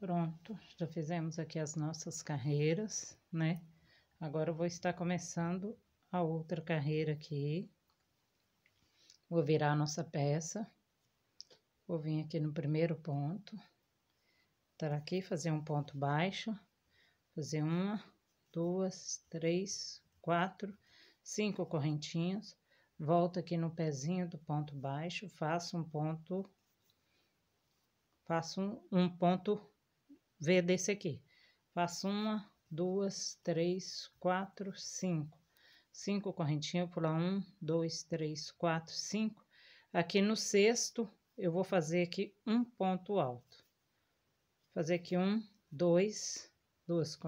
Pronto, já fizemos aqui as nossas carreiras, né? Agora eu vou estar começando a outra carreira aqui. Vou virar a nossa peça. Vou vir aqui no primeiro ponto. Estar aqui, fazer um ponto baixo. Fazer uma, duas, três, quatro, cinco correntinhas. Volto aqui no pezinho do ponto baixo, faço um ponto... Faço um, um ponto V desse aqui. Faço uma, duas, três, quatro, cinco. Cinco correntinhas, Pula um, dois, três, quatro, cinco. Aqui no sexto, eu vou fazer aqui um ponto alto. Fazer aqui um, dois, duas,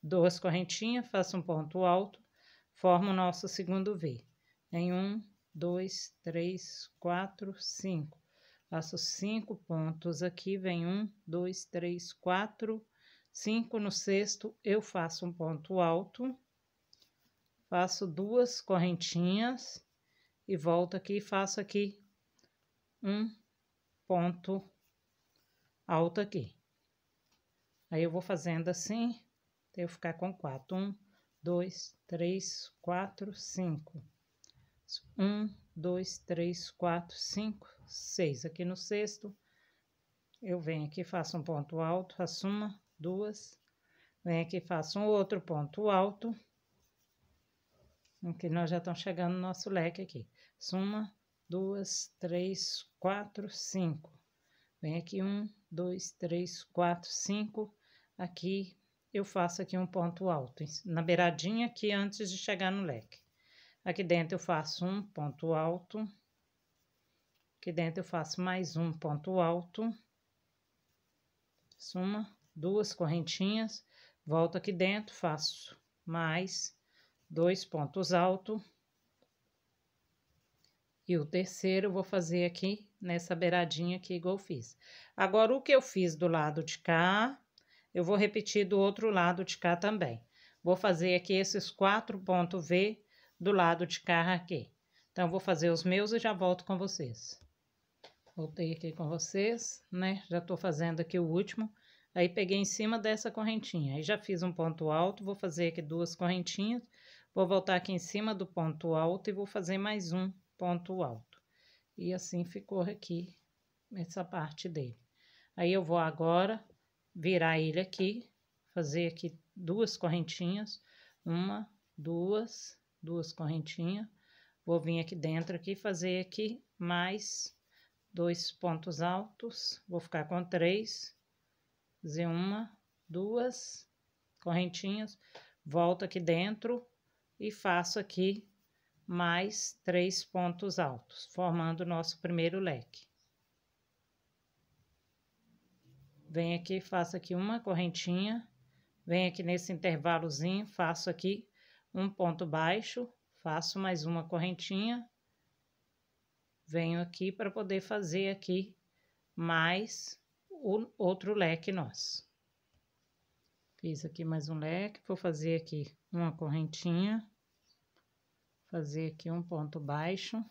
duas correntinhas, faço um ponto alto, forma o nosso segundo V. Em um, dois, três, quatro, cinco. Faço cinco pontos aqui, vem um, dois, três, quatro, cinco. No sexto, eu faço um ponto alto. Faço duas correntinhas e volto aqui e faço aqui um ponto alto aqui. Aí, eu vou fazendo assim, até eu ficar com quatro. Um, dois, três, quatro, cinco. Um, dois, três, quatro, cinco, seis. Aqui no sexto, eu venho aqui, faço um ponto alto, faço uma, duas, venho aqui, faço um outro ponto alto. Aqui nós já estamos chegando no nosso leque aqui. Uma, duas, três, quatro, cinco. Vem aqui um, dois, três, quatro, cinco. Aqui eu faço aqui um ponto alto, na beiradinha aqui antes de chegar no leque. Aqui dentro eu faço um ponto alto. Aqui dentro eu faço mais um ponto alto. Faço uma, duas correntinhas. Volto aqui dentro, faço mais dois pontos altos. E o terceiro eu vou fazer aqui nessa beiradinha aqui, igual eu fiz. Agora, o que eu fiz do lado de cá, eu vou repetir do outro lado de cá também. Vou fazer aqui esses quatro pontos V do lado de cá aqui. Então, vou fazer os meus e já volto com vocês. Voltei aqui com vocês, né? Já tô fazendo aqui o último. Aí, peguei em cima dessa correntinha. Aí, já fiz um ponto alto, vou fazer aqui duas correntinhas. Vou voltar aqui em cima do ponto alto e vou fazer mais um ponto alto. E assim ficou aqui essa parte dele. Aí, eu vou agora virar ele aqui, fazer aqui duas correntinhas. Uma, duas, duas correntinhas. Vou vir aqui dentro aqui, fazer aqui mais dois pontos altos. Vou ficar com três, fazer uma, duas correntinhas. Volto aqui dentro e faço aqui mais três pontos altos, formando o nosso primeiro leque. Venho aqui, faço aqui uma correntinha, venho aqui nesse intervalozinho, faço aqui um ponto baixo, faço mais uma correntinha, venho aqui para poder fazer aqui mais o outro leque nosso. Fiz aqui mais um leque, vou fazer aqui uma correntinha, fazer aqui um ponto baixo,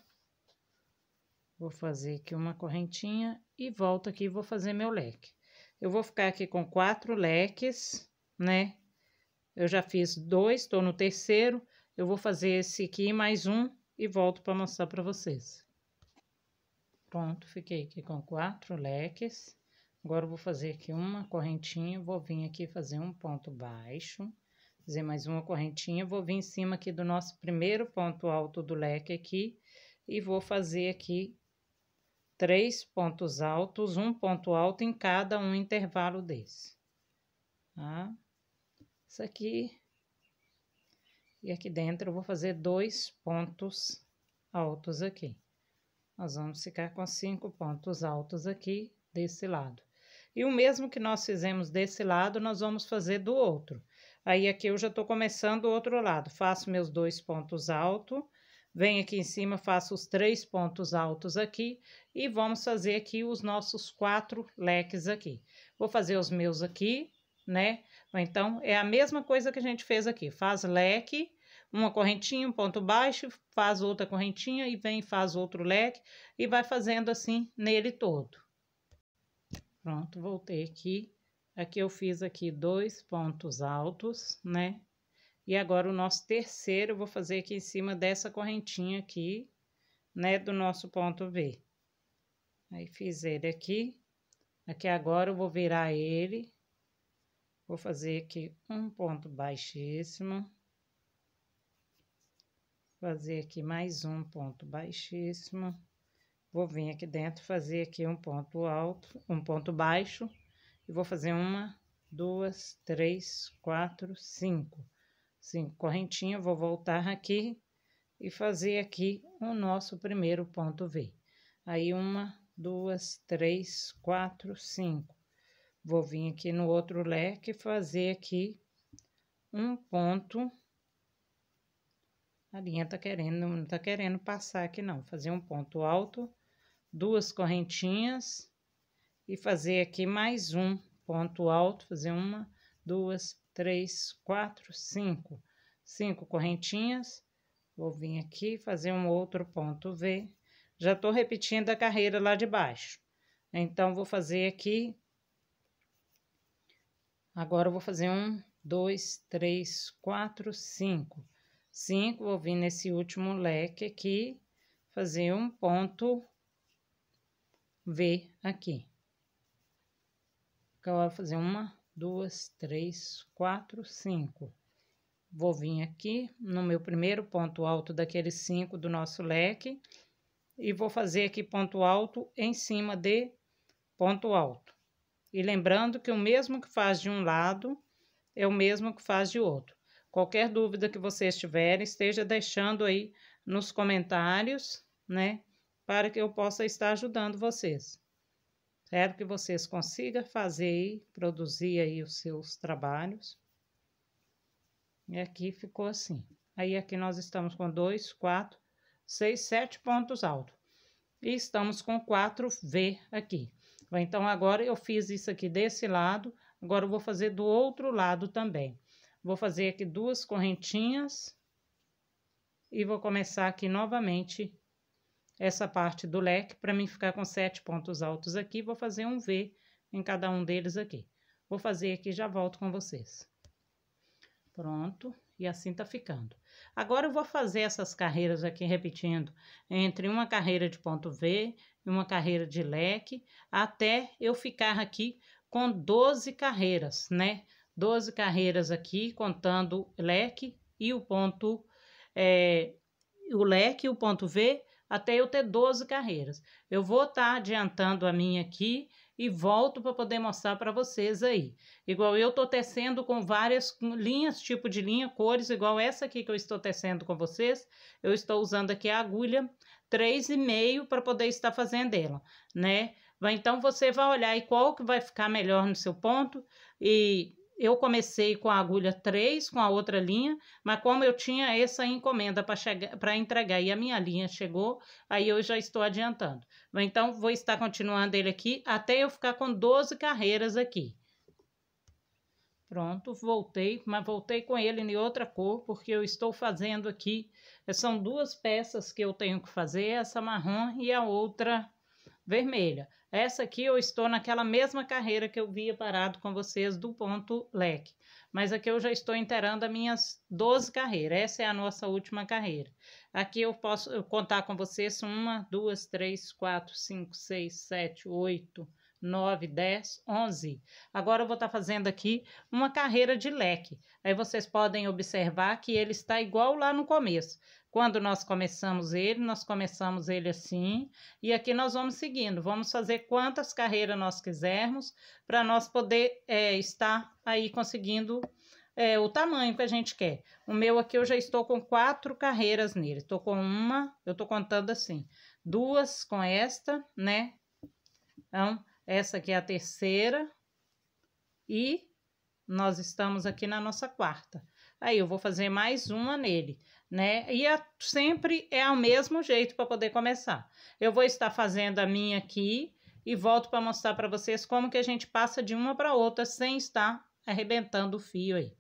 vou fazer aqui uma correntinha e volto aqui vou fazer meu leque. Eu vou ficar aqui com quatro leques, né? Eu já fiz dois, estou no terceiro. Eu vou fazer esse aqui, mais um, e volto para mostrar para vocês. Pronto, fiquei aqui com quatro leques. Agora, eu vou fazer aqui uma correntinha, vou vir aqui fazer um ponto baixo, fazer mais uma correntinha, vou vir em cima aqui do nosso primeiro ponto alto do leque aqui, e vou fazer aqui três pontos altos, um ponto alto em cada um intervalo desse, tá? Isso aqui. E aqui dentro eu vou fazer dois pontos altos aqui. Nós vamos ficar com cinco pontos altos aqui desse lado. E o mesmo que nós fizemos desse lado, nós vamos fazer do outro. Aí aqui eu já tô começando o outro lado. Faço meus dois pontos altos, venho aqui em cima, faço os três pontos altos aqui e vamos fazer aqui os nossos quatro leques aqui. Vou fazer os meus aqui, né? Então, é a mesma coisa que a gente fez aqui. Faz leque, uma correntinha, um ponto baixo, faz outra correntinha e vem faz outro leque e vai fazendo assim nele todo. Pronto, voltei aqui. Aqui eu fiz aqui dois pontos altos, né? E agora o nosso terceiro eu vou fazer aqui em cima dessa correntinha aqui, né, do nosso ponto V. Aí fiz ele aqui. Aqui agora eu vou virar ele Vou fazer aqui um ponto baixíssimo. Fazer aqui mais um ponto baixíssimo. Vou vir aqui dentro, fazer aqui um ponto alto, um ponto baixo. E vou fazer uma, duas, três, quatro, cinco. Cinco correntinhas, vou voltar aqui e fazer aqui o nosso primeiro ponto V. Aí, uma, duas, três, quatro, cinco Vou vir aqui no outro leque e fazer aqui um ponto. A linha tá querendo, não tá querendo passar aqui não. Fazer um ponto alto, duas correntinhas e fazer aqui mais um ponto alto. Fazer uma, duas, três, quatro, cinco. Cinco correntinhas. Vou vir aqui fazer um outro ponto V. Já tô repetindo a carreira lá de baixo. Então, vou fazer aqui Agora eu vou fazer um, dois, três, quatro, cinco. Cinco, vou vir nesse último leque aqui, fazer um ponto V aqui. Agora vou fazer uma, duas, três, quatro, cinco. Vou vir aqui no meu primeiro ponto alto daqueles cinco do nosso leque e vou fazer aqui ponto alto em cima de ponto alto. E lembrando que o mesmo que faz de um lado é o mesmo que faz de outro. Qualquer dúvida que vocês tiverem, esteja deixando aí nos comentários, né? Para que eu possa estar ajudando vocês. Espero Que vocês consigam fazer e produzir aí os seus trabalhos. E aqui ficou assim. Aí aqui nós estamos com dois, quatro, seis, sete pontos altos. E estamos com 4V aqui. Então, agora eu fiz isso aqui desse lado, agora eu vou fazer do outro lado também. Vou fazer aqui duas correntinhas e vou começar aqui novamente essa parte do leque para mim ficar com sete pontos altos aqui. Vou fazer um V em cada um deles aqui. Vou fazer aqui já volto com vocês. Pronto. E assim tá ficando. Agora eu vou fazer essas carreiras aqui repetindo, entre uma carreira de ponto V e uma carreira de leque, até eu ficar aqui com 12 carreiras, né? 12 carreiras aqui, contando leque e o ponto, é, o leque e o ponto V, até eu ter 12 carreiras. Eu vou estar tá adiantando a minha aqui e volto para poder mostrar para vocês aí. Igual eu estou tecendo com várias linhas, tipo de linha, cores, igual essa aqui que eu estou tecendo com vocês. Eu estou usando aqui a agulha 3,5 para poder estar fazendo ela, né? Então, você vai olhar aí qual que vai ficar melhor no seu ponto e eu comecei com a agulha 3, com a outra linha, mas como eu tinha essa encomenda para entregar e a minha linha chegou, aí eu já estou adiantando. Então, vou estar continuando ele aqui até eu ficar com 12 carreiras aqui. Pronto, voltei, mas voltei com ele em outra cor, porque eu estou fazendo aqui, são duas peças que eu tenho que fazer, essa marrom e a outra vermelha. Essa aqui eu estou naquela mesma carreira que eu via parado com vocês do ponto leque. Mas aqui eu já estou inteirando as minhas 12 carreiras. Essa é a nossa última carreira. Aqui eu posso contar com vocês uma, duas, três, quatro, cinco, seis, sete, oito, nove, dez, onze. Agora eu vou estar tá fazendo aqui uma carreira de leque. Aí vocês podem observar que ele está igual lá no começo. Quando nós começamos ele, nós começamos ele assim, e aqui nós vamos seguindo, vamos fazer quantas carreiras nós quisermos para nós poder é, estar aí conseguindo é, o tamanho que a gente quer. O meu aqui eu já estou com quatro carreiras nele, estou com uma, eu estou contando assim, duas com esta, né? Então, essa aqui é a terceira e nós estamos aqui na nossa quarta. Aí eu vou fazer mais uma nele, né? E é, sempre é o mesmo jeito para poder começar. Eu vou estar fazendo a minha aqui e volto para mostrar para vocês como que a gente passa de uma para outra sem estar arrebentando o fio aí.